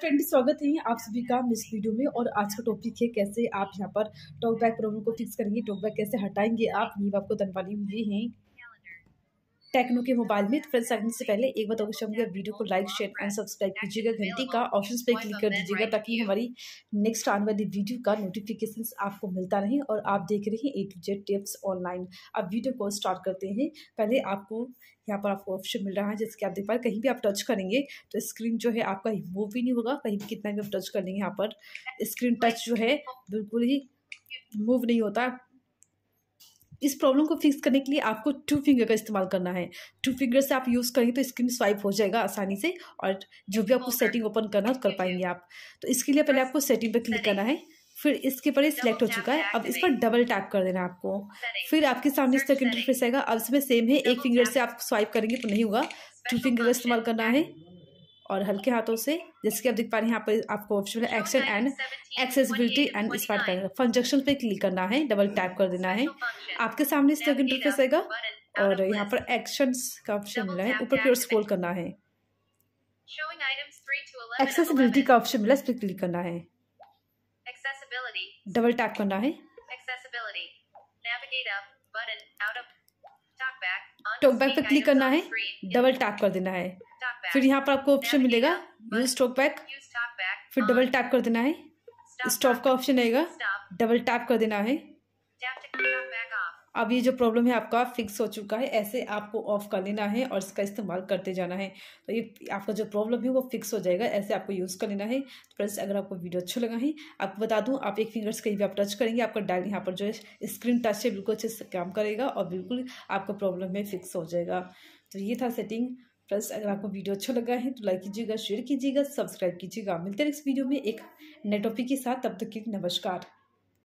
friend स्वागत है आप सभी का इस वीडियो में और आज का टॉपिक है कैसे आप यहाँ पर टॉकबैक प्रॉब्लम को फिक्स करेंगे टॉकबैक कैसे हटाएंगे आप ये आपको तनवाली हुई हैं टेक्नो के मोबाइल में तो फ्रेंड्स आने से पहले एक बात अवश्य चाहूँगा वीडियो को लाइक शेयर एंड सब्सक्राइब कीजिएगा घंटी का ऑप्शन पर क्लिक कर दीजिएगा ताकि हमारी नेक्स्ट आने वाली वीडियो का नोटिफिकेशन आपको मिलता रहे और आप देख रहे हैं A to Z tips online अब वीडियो को स्टार्ट करते हैं पहले आपको यहाँ पर आपको ऑप्शन मिल रहा है जैसे कि आप देख पा रहे कहीं भी आप टच करेंगे तो स्क्रीन जो है आपका मूव भी नहीं होगा कहीं भी कितना भी आप टच कर लेंगे यहाँ पर स्क्रीन टच जो है बिल्कुल ही मूव नहीं होता इस प्रॉब्लम को फिक्स करने के लिए आपको टू फिंगर का इस्तेमाल करना है टू फिंगर से आप यूज़ करेंगे तो स्क्रीन स्वाइप हो जाएगा आसानी से और जो भी आपको सेटिंग ओपन करना कर पाएंगे आप तो इसके लिए पहले आपको सेटिंग पर क्लिक करना है फिर इसके पर सिलेक्ट हो चुका है अब इस पर डबल टैप कर देना आपको फिर आपके सामने इस तरह इंटरफेस आएगा अब इसमें सेम है एक फिंगर से आप स्वाइप करेंगे तो नहीं होगा टू फिंगर का इस्तेमाल करना है और हल्के हाथों से जैसे कि आप देख पा रहे हैं यहाँ पर आपको ऑप्शन है action and accessibility and smart panel function पे क्लिक करना है डबल टैप कर देना है आपके सामने इस तरह इंटरफेस आएगा और यहाँ पर एक्शन का ऑप्शन मिला है ऊपर की ओर स्क्रॉल करना है एक्सेसिबिलिटी का ऑप्शन मिला इस पर क्लिक करना है डबल टैप करना है टॉकबैक पर क्लिक करना है डबल टैप कर देना है फिर यहाँ पर आपको ऑप्शन मिलेगा यूज स्टॉक बैक फिर डबल uh, टैप कर देना है स्टॉप का ऑप्शन आएगा डबल टैप कर देना है अब ये जो प्रॉब्लम है आपका फिक्स हो चुका है ऐसे आपको ऑफ कर लेना है और इसका इस्तेमाल करते जाना है तो ये आपका जो प्रॉब्लम है वो फिक्स हो जाएगा ऐसे आपको यूज़ कर लेना है तो फ्रेंड्स अगर आपको वीडियो अच्छा लगा है आपको बता दूं आप एक फिंगर्स कहीं भी आप टच करेंगे आपका डायल यहाँ पर जो है स्क्रीन टच है बिल्कुल अच्छे से काम करेगा और बिल्कुल आपका प्रॉब्लम है फिक्स हो जाएगा तो ये था सेटिंग प्लस अगर आपको वीडियो अच्छा लगा है तो लाइक कीजिएगा शेयर कीजिएगा सब्सक्राइब कीजिएगा मिलते हैं नेक्स्ट वीडियो में एक नए टॉपिक के साथ तब तक के नमस्कार